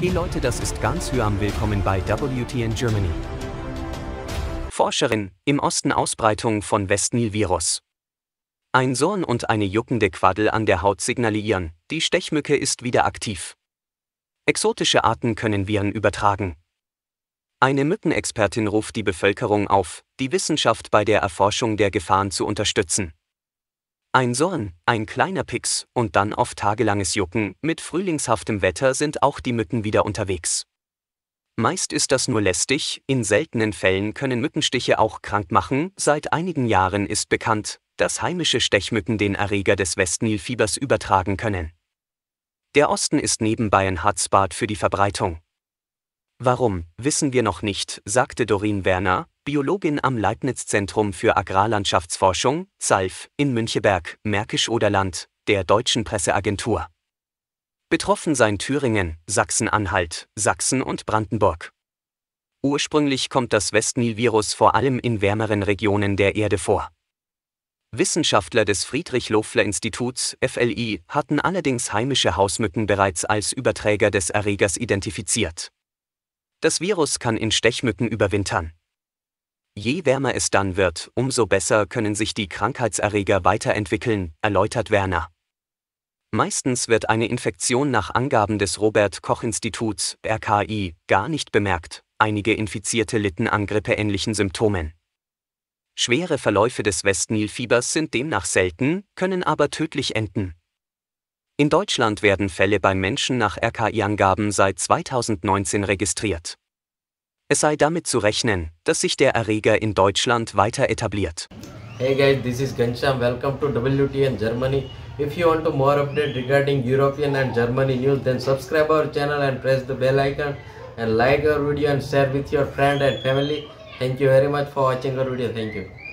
Hey Leute, das ist ganz Hyam. Willkommen bei WTN Germany. Forscherin, im Osten Ausbreitung von Westnil-Virus. Ein Sohn und eine juckende Quaddel an der Haut signalieren, die Stechmücke ist wieder aktiv. Exotische Arten können Viren übertragen. Eine Mückenexpertin ruft die Bevölkerung auf, die Wissenschaft bei der Erforschung der Gefahren zu unterstützen. Ein Sorn, ein kleiner Pix und dann oft tagelanges Jucken, mit frühlingshaftem Wetter sind auch die Mücken wieder unterwegs. Meist ist das nur lästig, in seltenen Fällen können Mückenstiche auch krank machen. Seit einigen Jahren ist bekannt, dass heimische Stechmücken den Erreger des Westnilfiebers übertragen können. Der Osten ist nebenbei ein Hotspot für die Verbreitung. Warum, wissen wir noch nicht, sagte Doreen Werner, Biologin am Leibniz-Zentrum für Agrarlandschaftsforschung, ZALF, in Müncheberg, Märkisch-Oderland, der deutschen Presseagentur. Betroffen seien Thüringen, Sachsen-Anhalt, Sachsen und Brandenburg. Ursprünglich kommt das Westnil-Virus vor allem in wärmeren Regionen der Erde vor. Wissenschaftler des Friedrich-Lofler-Instituts FLI hatten allerdings heimische Hausmücken bereits als Überträger des Erregers identifiziert. Das Virus kann in Stechmücken überwintern. Je wärmer es dann wird, umso besser können sich die Krankheitserreger weiterentwickeln, erläutert Werner. Meistens wird eine Infektion nach Angaben des Robert Koch Instituts RKI gar nicht bemerkt, einige Infizierte litten an grippeähnlichen Symptomen. Schwere Verläufe des Westnilfiebers sind demnach selten, können aber tödlich enden. In Deutschland werden Fälle beim Menschen nach RKI-Angaben seit 2019 registriert. Es sei damit zu rechnen, dass sich der Erreger in Deutschland weiter etabliert. Hey guys, this is Gansham. Welcome to WTN Germany. If you want to more update regarding European and Germany news, then subscribe our channel and press the bell icon and like our video and share with your friend and family. Thank you very much for watching our video. Thank you.